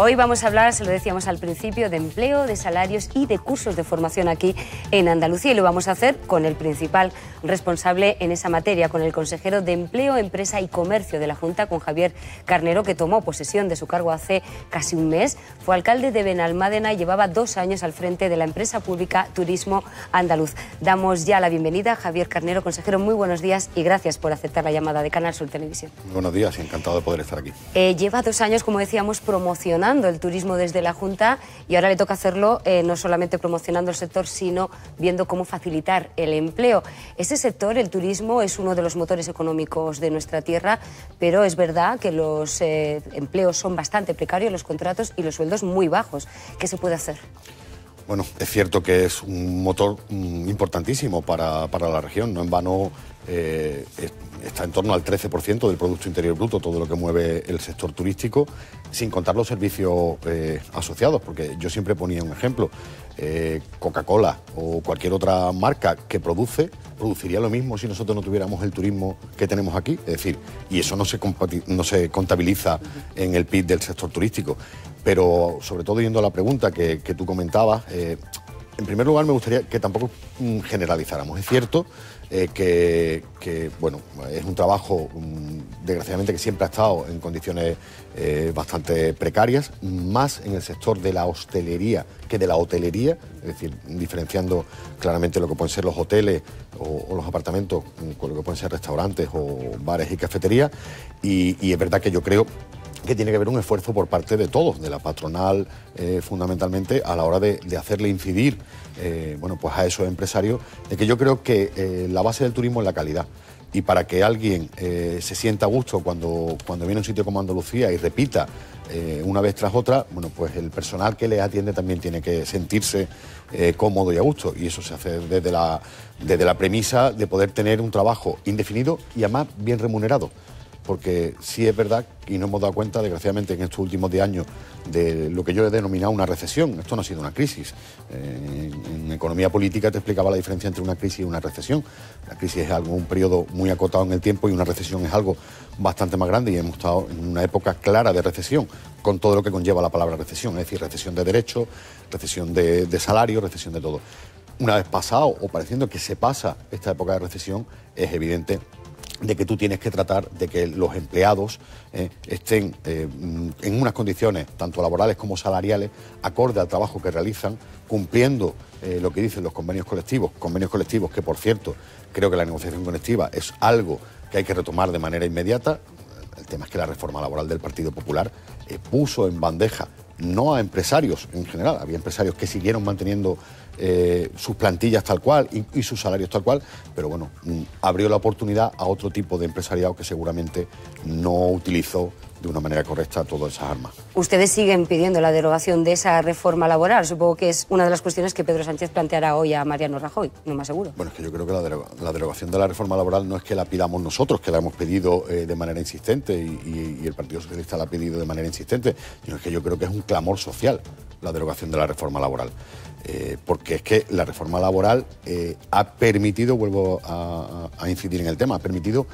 Hoy vamos a hablar, se lo decíamos al principio, de empleo, de salarios y de cursos de formación aquí en Andalucía. Y lo vamos a hacer con el principal responsable en esa materia, con el consejero de Empleo, Empresa y Comercio de la Junta, con Javier Carnero, que tomó posesión de su cargo hace casi un mes. Fue alcalde de Benalmádena y llevaba dos años al frente de la empresa pública Turismo Andaluz. Damos ya la bienvenida a Javier Carnero, consejero. Muy buenos días y gracias por aceptar la llamada de Canal Sur Televisión. Buenos días, encantado de poder estar aquí. Eh, lleva dos años, como decíamos, promocionando el turismo desde la Junta y ahora le toca hacerlo eh, no solamente promocionando el sector, sino viendo cómo facilitar el empleo. Ese sector, el turismo, es uno de los motores económicos de nuestra tierra, pero es verdad que los eh, empleos son bastante precarios, los contratos y los sueldos muy bajos. ¿Qué se puede hacer? Bueno, es cierto que es un motor mm, importantísimo para, la región. No en vano eh, está en torno al 13% del Producto Interior Bruto, todo lo que mueve el sector turístico, sin contar los servicios eh, asociados, porque yo siempre ponía un ejemplo, eh, Coca-Cola o cualquier otra marca que produce, produciría lo mismo si nosotros no tuviéramos el turismo que tenemos aquí, es decir, y eso no se, no se contabiliza en el PIB del sector turístico. Pero sobre todo yendo a la pregunta que, tú comentabas, eh, en primer lugar, me gustaría que tampoco mm, generalizáramos. Es cierto eh, que, bueno, es un trabajo, mm, desgraciadamente, que siempre ha estado en condiciones eh, bastante precarias, más en el sector de la hostelería que de la hotelería, es decir, diferenciando claramente lo que pueden ser los hoteles o, los apartamentos mm, con lo que pueden ser restaurantes o bares y cafeterías. y es verdad que yo creo que tiene que haber un esfuerzo por parte de todos, de la patronal eh, fundamentalmente, a la hora de, hacerle incidir eh, bueno, pues a esos empresarios, de que yo creo que eh, la base del turismo es la calidad. Y para que alguien se sienta a gusto cuando, cuando viene a un sitio como Andalucía y repita una vez tras otra, bueno, pues el personal que le atiende también tiene que sentirse cómodo y a gusto. Y eso se hace desde la, desde la premisa de poder tener un trabajo indefinido y además bien remunerado porque sí es verdad y no hemos dado cuenta, desgraciadamente, en estos últimos 10 años, de lo que yo he denominado una recesión. Esto no ha sido una crisis. Eh, en, economía política te explicaba la diferencia entre una crisis y una recesión. La crisis es algo, un periodo muy acotado en el tiempo y una recesión es algo bastante más grande y hemos estado en una época clara de recesión, con todo lo que conlleva la palabra recesión, es decir, recesión de derechos, recesión de, de salario, recesión de todo. Una vez pasado o pareciendo que se pasa esta época de recesión, es evidente de que tú tienes que tratar de que los empleados eh, estén eh, en unas condiciones, tanto laborales como salariales, acorde al trabajo que realizan, cumpliendo eh, lo que dicen los convenios colectivos, convenios colectivos que, por cierto, creo que la negociación colectiva es algo que hay que retomar de manera inmediata. El tema es que la reforma laboral del Partido Popular puso en bandeja no a empresarios en general. Había empresarios que siguieron manteniendo eh, sus plantillas tal cual y, y, sus salarios tal cual, pero bueno, mm, abrió la oportunidad a otro tipo de empresariado que seguramente no utilizó de una manera correcta todas esas armas. Ustedes siguen pidiendo la derogación de esa reforma laboral. Supongo que es una de las cuestiones que Pedro Sánchez planteará hoy a Mariano Rajoy, no más seguro. Bueno, es que yo creo que la, derogación de la reforma laboral no es que la pidamos nosotros, que la hemos pedido eh, de manera insistente y, el Partido Socialista la ha pedido de manera insistente, sino que yo creo que es un clamor social la derogación de la reforma laboral. Eh, porque es que la reforma laboral eh, ha permitido, vuelvo a, incidir en el tema, ha permitido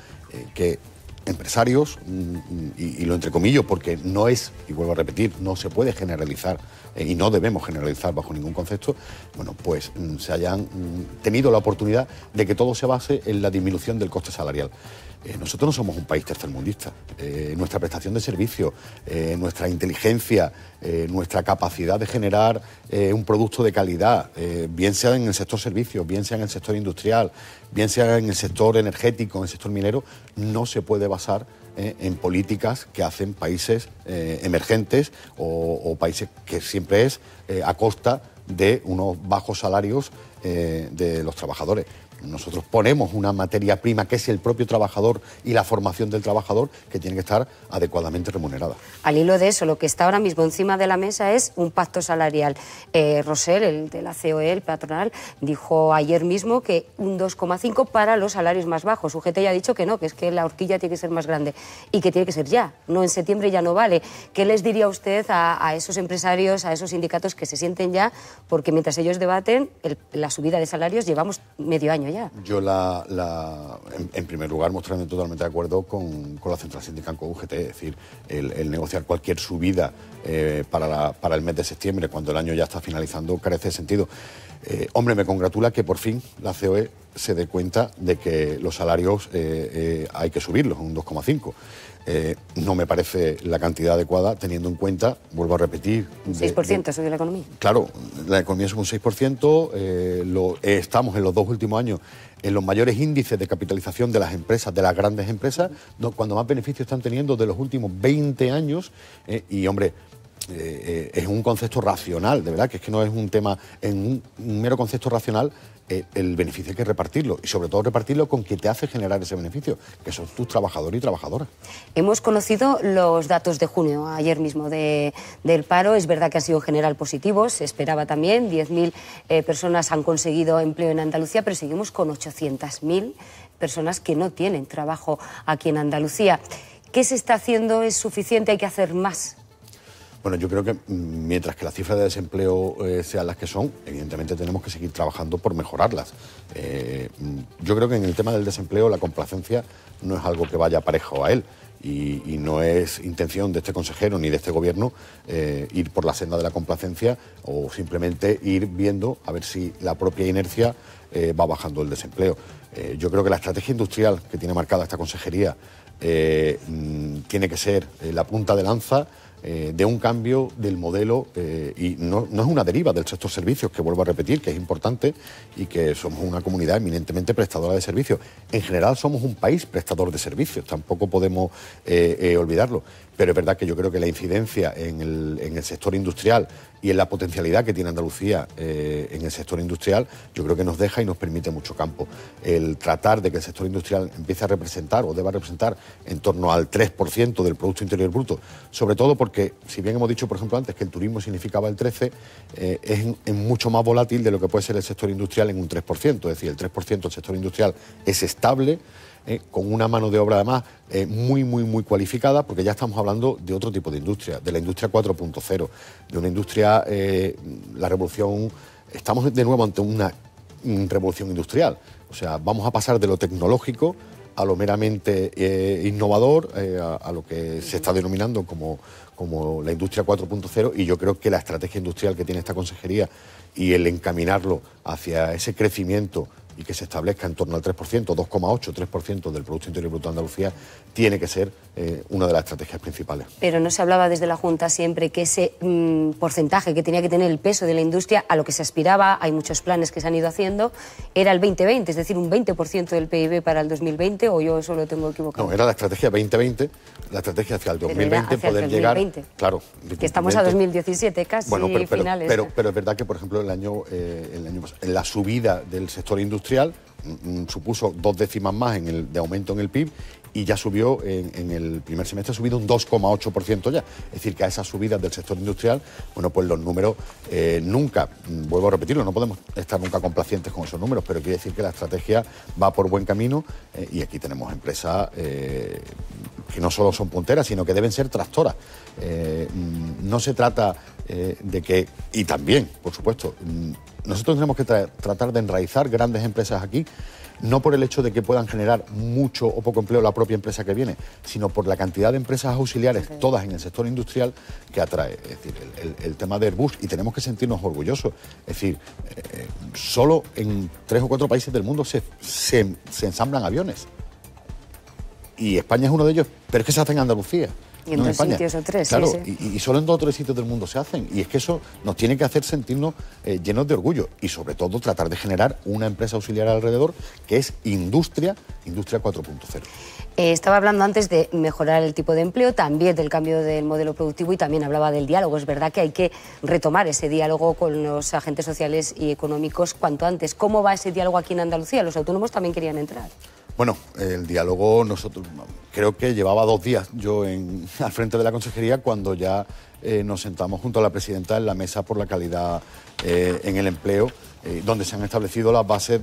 que empresarios, mm, y, lo entrecomillo porque no es, y vuelvo a repetir, no se puede generalizar eh, y no debemos generalizar bajo ningún concepto, bueno, pues mm, se hayan mm, tenido la oportunidad de que todo se base en la disminución del coste salarial. Eh, nosotros no somos un país tercermundista. Eh, nuestra prestación de servicios, eh, nuestra inteligencia, nuestra capacidad de generar un producto de calidad, bien sea en el sector servicios, bien sea en el sector industrial, bien sea en el sector energético, en el sector minero, no se puede basar en políticas que hacen países emergentes o, países que siempre es a costa de unos bajos salarios de los trabajadores. Nosotros ponemos una materia prima que es el propio trabajador y la formación del trabajador que tiene que estar adecuadamente remunerada. Al hilo de eso, lo que está ahora mismo encima de la mesa es un pacto salarial. Eh, Rosel, el de la COE, el patronal, dijo ayer mismo que un 2,5 para los salarios más bajos. UGT ya ha dicho que no, que es que la horquilla tiene que ser más grande y que tiene que ser ya. No en septiembre ya no vale. ¿Qué les diría usted a, esos empresarios, a esos sindicatos que se sienten ya? Porque mientras ellos debaten la subida de salarios llevamos medio año ya. Yo, la, en, primer lugar, mostrarme totalmente de acuerdo con, la Central Sindical con UGT, es decir, el, negociar cualquier subida eh, para, para el mes de septiembre, cuando el año ya está finalizando, carece de sentido. Eh, hombre, me congratula que por fin la COE se dé cuenta de que los salarios eh, eh, hay que subirlos, un 2,5. no me parece la cantidad adecuada teniendo en cuenta, vuelvo a repetir... Un 6% de, la economía. Claro, la economía es un 6%, lo, estamos en los dos últimos años en los mayores índices de capitalización de las empresas, de las grandes empresas, cuando más beneficios están teniendo de los últimos 20 años, y hombre, eh, eh, es un concepto racional, de verdad, que es que no es un tema, en un, mero concepto racional eh, el beneficio hay que repartirlo y sobre todo repartirlo con quien te hace generar ese beneficio, que son tus trabajadores y trabajadoras. Hemos conocido los datos de junio, ayer mismo, del paro. Es verdad que ha sido general positivo, se esperaba también. 10.000 personas han conseguido empleo en Andalucía, pero seguimos con 800.000 personas que no tienen trabajo aquí en Andalucía. ¿Qué se está haciendo? ¿Es suficiente? ¿Hay que hacer más? Bueno, yo creo que mm, mientras que las cifras de desempleo eh, sean las que son, evidentemente tenemos que seguir trabajando por mejorarlas. Eh, mm, yo creo que en el tema del desempleo la complacencia no es algo que vaya parejo a él. Y, no es intención de este consejero ni de este gobierno eh, ir por la senda de la complacencia o simplemente ir viendo a ver si la propia inercia va bajando el desempleo. yo creo que la estrategia industrial que tiene marcada esta consejería mm, tiene que ser la punta de lanza eh, de un cambio del modelo eh, y no, es una deriva del sector servicios, que vuelvo a repetir, que es importante y que somos una comunidad eminentemente prestadora de servicios. En general somos un país prestador de servicios, tampoco podemos eh, olvidarlo. Pero es verdad que yo creo que la incidencia en el, en el sector industrial y en la potencialidad que tiene Andalucía eh, en el sector industrial, yo creo que nos deja y nos permite mucho campo. El tratar de que el sector industrial empiece a representar o deba representar en torno al 3% del Producto Interior Bruto, sobre todo porque, si bien hemos dicho, por ejemplo, antes que el turismo significaba el 13%, eh, es, es, mucho más volátil de lo que puede ser el sector industrial en un 3%, es decir, el 3% del sector industrial es estable eh, con una mano de obra además eh, muy, muy, muy cualificada, porque ya estamos hablando de otro tipo de industria, de la industria 4.0, de una industria, eh, la revolución, estamos de nuevo ante una mm, revolución industrial, o sea, vamos a pasar de lo tecnológico a lo meramente innovador, a, lo que se está denominando como, como la industria 4.0, y yo creo que la estrategia industrial que tiene esta consejería y el encaminarlo hacia ese crecimiento y que se establezca en torno al 3%, 2,8, 3% del Producto Interior Bruto de Andalucía, tiene que ser eh, una de las estrategias principales. Pero no se hablaba desde la Junta siempre que ese mm, porcentaje que tenía que tener el peso de la industria a lo que se aspiraba, hay muchos planes que se han ido haciendo, era el 2020, es decir, un 20% del PIB para el 2020, o yo solo lo tengo equivocado. No, era la estrategia 2020, la estrategia hacia el 2020, poder llegar. Claro. Que estamos a 2017 casi, finales. ¿eh? Pero, es verdad que, por ejemplo, el año, eh, la subida del sector industrial industrial supuso dos décimas más en el, de aumento en el PIB y ya subió en, el primer semestre ha subido un 2,8% ya. Es decir, que a esas subidas del sector industrial, bueno, pues los números eh, nunca, mm, vuelvo a repetirlo, no podemos estar nunca complacientes con esos números, pero quiere decir que la estrategia va por buen camino eh, y aquí tenemos empresas eh, que no solo son punteras, sino que deben ser tractoras. Mm, no se trata de que, y también, por supuesto, mm, nosotros tenemos que tratar de enraizar grandes empresas aquí, no por el hecho de que puedan generar mucho o poco empleo la propia empresa que viene, sino por la cantidad de empresas auxiliares, todas en el sector industrial, que atrae. Es decir, el, tema de Airbus, y tenemos que sentirnos orgullosos. Es decir, eh, solo en tres o cuatro países del mundo se ensamblan aviones. Y España es uno de ellos, pero es que se hace en Andalucía. Y en dos sitios o tres. Claro, Y, solo en dos o tres sitios del mundo se hacen. Y es que eso nos tiene que hacer sentirnos eh, llenos de orgullo. Y sobre todo tratar de generar una empresa auxiliar alrededor que es industria, industria 4.0. Eh, estaba hablando antes de mejorar el tipo de empleo, también del cambio del modelo productivo y también hablaba del diálogo. Es verdad que hay que retomar ese diálogo con los agentes sociales y económicos cuanto antes. ¿Cómo va ese diálogo aquí en Andalucía? Los autónomos también querían entrar. Bueno, el diálogo nosotros creo que llevaba dos días yo en, al frente de la consejería cuando ya eh, nos sentamos junto a la presidenta en la mesa por la calidad eh, en el empleo, eh, donde se han establecido las bases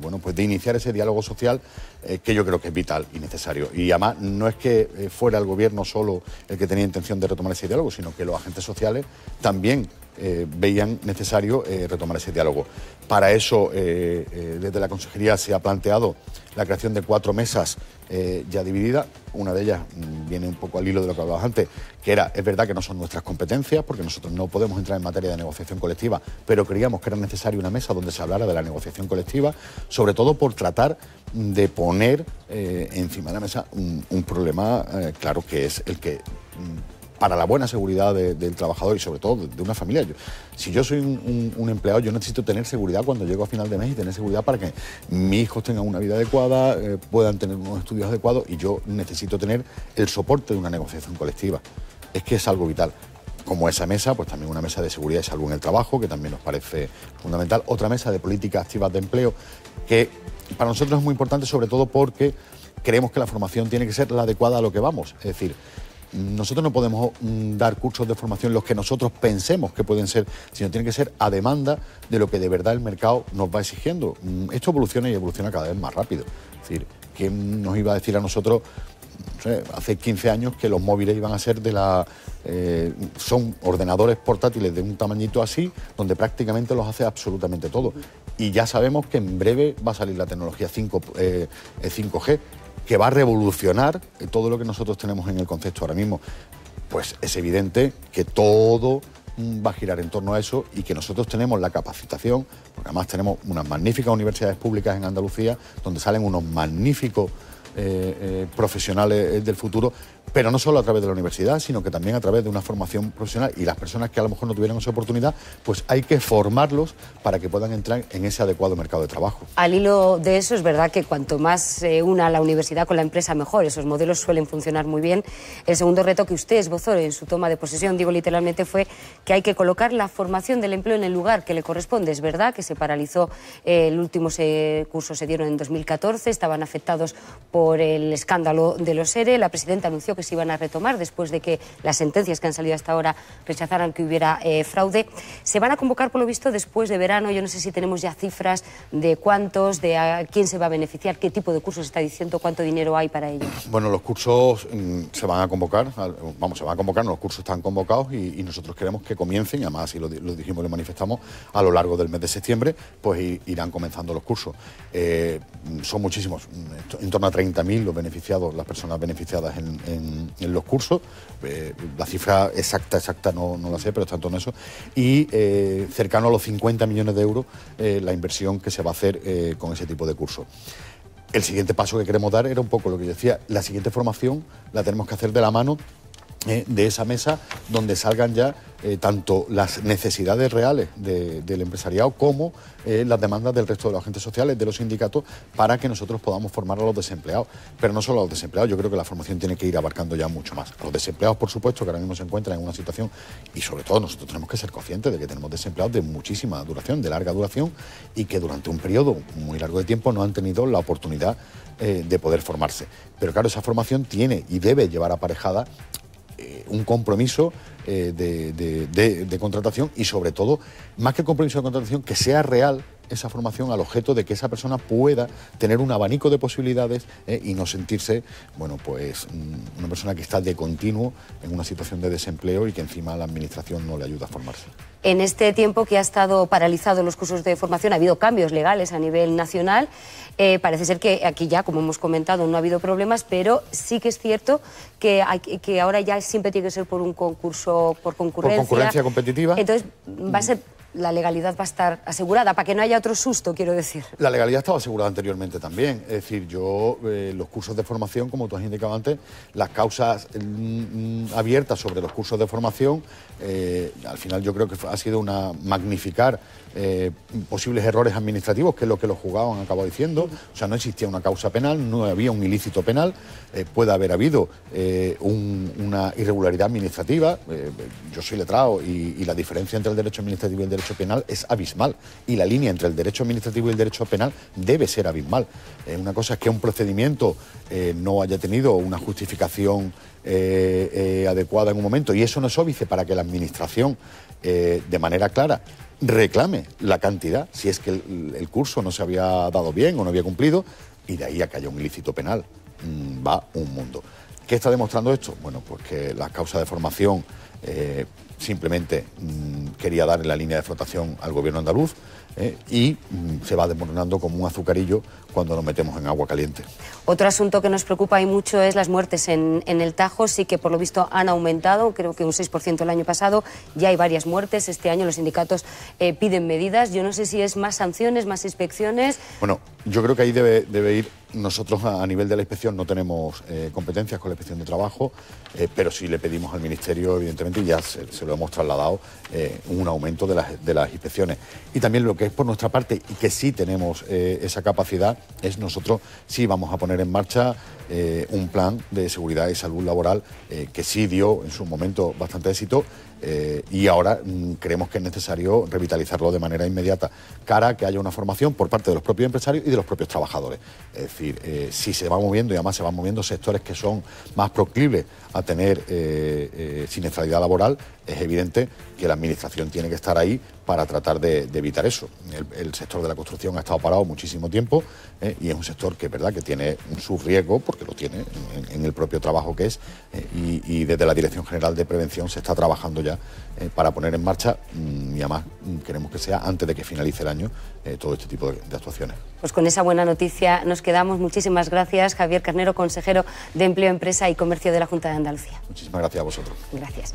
bueno, pues de iniciar ese diálogo social que yo creo que es vital y necesario. Y además no es que fuera el gobierno solo el que tenía intención de retomar ese diálogo, sino que los agentes sociales también eh, veían necesario eh, retomar ese diálogo. Para eso, eh, desde la Consejería se ha planteado la creación de cuatro mesas ya divididas. Una de ellas mm, viene un poco al hilo de lo que hablabas antes, que era, es verdad que no son nuestras competencias, porque nosotros no podemos entrar en materia de negociación colectiva, pero creíamos que era necesaria una mesa donde se hablara de la negociación colectiva, sobre todo por tratar de poner encima de la mesa un problema claro que es el que mm, para la buena seguridad del trabajador y sobre todo de, una familia. si yo soy un, empleado, yo necesito tener seguridad cuando llego a final de mes y tener seguridad para que mis hijos tengan una vida adecuada, eh, puedan tener unos estudios adecuados y yo necesito tener el soporte de una negociación colectiva. Es que es algo vital como esa mesa, pues también una mesa de seguridad y salud en el trabajo, que también nos parece fundamental. Otra mesa de políticas activas de empleo, que para nosotros es muy importante, sobre todo porque creemos que la formación tiene que ser la adecuada a lo que vamos. Es decir, nosotros no podemos mm, dar cursos de formación los que nosotros pensemos que pueden ser, sino tienen que ser a demanda de lo que de verdad el mercado nos va exigiendo. Mm, esto evoluciona y evoluciona cada vez más rápido. Es decir, ¿quién nos iba a decir a nosotros hace 15 años que los móviles iban a ser de la... Eh, son ordenadores portátiles de un tamañito así, donde prácticamente los hace absolutamente todo. Y ya sabemos que en breve va a salir la tecnología 5G, que va a revolucionar todo lo que nosotros tenemos en el concepto ahora mismo. Pues es evidente que todo va a girar en torno a eso y que nosotros tenemos la capacitación, porque además tenemos unas magníficas universidades públicas en Andalucía, donde salen unos magníficos eh, eh, profesionales eh, del futuro, pero no solo a través de la universidad, sino que también a través de una formación profesional. Y las personas que a lo mejor no tuvieron esa oportunidad, pues hay que formarlos para que puedan entrar en ese adecuado mercado de trabajo. Al hilo de eso, es verdad que cuanto más una la universidad con la empresa, mejor. Esos modelos suelen funcionar muy bien. El segundo reto que usted esbozó en su toma de posesión, digo literalmente, fue que hay que colocar la formación del empleo en el lugar que le corresponde. Es verdad que se paralizó, el último curso se dieron en 2014, estaban afectados por por el escándalo de los ERE. La presidenta anunció que se iban a retomar después de que las sentencias que han salido hasta ahora rechazaran que hubiera eh, fraude. Se van a convocar, por lo visto, después de verano. Yo no sé si tenemos ya cifras de cuántos, de a quién se va a beneficiar, qué tipo de cursos está diciendo, cuánto dinero hay para ellos. Bueno, los cursos mm, se van a convocar, vamos, se van a convocar, los cursos están convocados y, nosotros queremos que comiencen, y además, así lo, dijimos y lo manifestamos, a lo largo del mes de septiembre, pues irán comenzando los cursos. Eh, son muchísimos, mm, en torno a 30 30.000 los beneficiados, las personas beneficiadas en, los cursos. Eh, la cifra exacta, exacta no, no, la sé, pero está en eso. Y eh, cercano a los 50 millones de euros eh, la inversión que se va a hacer con ese tipo de cursos. El siguiente paso que queremos dar era un poco lo que yo decía, la siguiente formación la tenemos que hacer de la mano eh, de esa mesa donde salgan ya eh, tanto las necesidades reales del empresariado como eh, las demandas del resto de los agentes sociales, de los sindicatos, para que nosotros podamos formar a los desempleados. Pero no solo a los desempleados, yo creo que la formación tiene que ir abarcando ya mucho más. los desempleados, por supuesto, que ahora mismo se encuentran en una situación, y sobre todo nosotros tenemos que ser conscientes de que tenemos desempleados de muchísima duración, de larga duración, y que durante un periodo muy largo de tiempo no han tenido la oportunidad de poder formarse. Pero claro, esa formación tiene y debe llevar aparejada un compromiso eh, de, de contratación y sobre todo, más que compromiso de contratación, que sea real esa formación al objeto de que esa persona pueda tener un abanico de posibilidades eh, y no sentirse, bueno, pues mm, una persona que está de continuo en una situación de desempleo y que encima la administración no le ayuda a formarse. En este tiempo que ha estado paralizado los cursos de formación ha habido cambios legales a nivel nacional. Eh, parece ser que aquí ya, como hemos comentado, no ha habido problemas, pero sí que es cierto que, que ahora ya siempre tiene que ser por un concurso, por concurrencia. Por concurrencia competitiva. Entonces va a mm. ser la legalidad va a estar asegurada, para que no haya otro susto, quiero decir. La legalidad estaba asegurada anteriormente también. Es decir, yo, eh, los cursos de formación, como tú has indicado antes, las causas mm, mm, abiertas sobre los cursos de formación, eh, al final yo creo que ha sido una magnificar eh, posibles errores administrativos, que es lo que los juzgados han acabado diciendo. O sea, no existía una causa penal, no había un ilícito penal, eh, puede haber habido eh, una irregularidad administrativa. yo soy letrado y, y, la diferencia entre el derecho administrativo y el derecho penal es abismal. Y la línea entre el derecho administrativo y el derecho penal debe ser abismal. una cosa es que un procedimiento no haya tenido una justificación adecuada en un momento, y eso no es óbice para que la administración, de manera clara, reclame la cantidad, si es que el, curso no se había dado bien o no había cumplido, y de ahí a que haya un ilícito penal. Mm, va un mundo. ¿Qué está demostrando esto? Bueno, pues que la causa de formación eh, simplemente mm, quería dar en la línea de flotación al gobierno andaluz. ¿eh? y mm, se va desmoronando como un azucarillo cuando lo metemos en agua caliente. Otro asunto que nos preocupa y mucho es las muertes en, el Tajo, sí que por lo visto han aumentado, creo que un 6% el año pasado, ya hay varias muertes, este año los sindicatos eh, piden medidas, yo no sé si es más sanciones, más inspecciones. Bueno, yo creo que ahí debe, debe ir nosotros a nivel de la inspección no tenemos eh, competencias con la inspección de trabajo, eh, pero si le pedimos al Ministerio, evidentemente, ya se, lo hemos trasladado, eh, un aumento de las, de las inspecciones. Y también lo que es por nuestra parte, y que sí tenemos esa capacidad, es nosotros sí vamos a poner en marcha un plan de seguridad y salud laboral que sí dio en su momento bastante éxito eh, y ahora mm, creemos que es necesario revitalizarlo de manera inmediata, cara a que haya una formación por parte de los propios empresarios y de los propios trabajadores. Es decir, eh, si se va moviendo, y además se van moviendo sectores que son más proclives a tener eh, eh laboral, es evidente que la Administración tiene que estar ahí para tratar de, evitar eso. El, sector de la construcción ha estado parado muchísimo tiempo eh, y es un sector que verdad que tiene un subriesgo porque lo tiene en, el propio trabajo que es, eh, y, desde la Dirección General de Prevención se está trabajando ya eh, para poner en marcha, mm, y además mm, queremos que sea antes de que finalice el año, todo este tipo de actuaciones. Pues con esa buena noticia nos quedamos. Muchísimas gracias, Javier Carnero, consejero de Empleo, Empresa y Comercio de la Junta de Andalucía. Muchísimas gracias a vosotros. Gracias.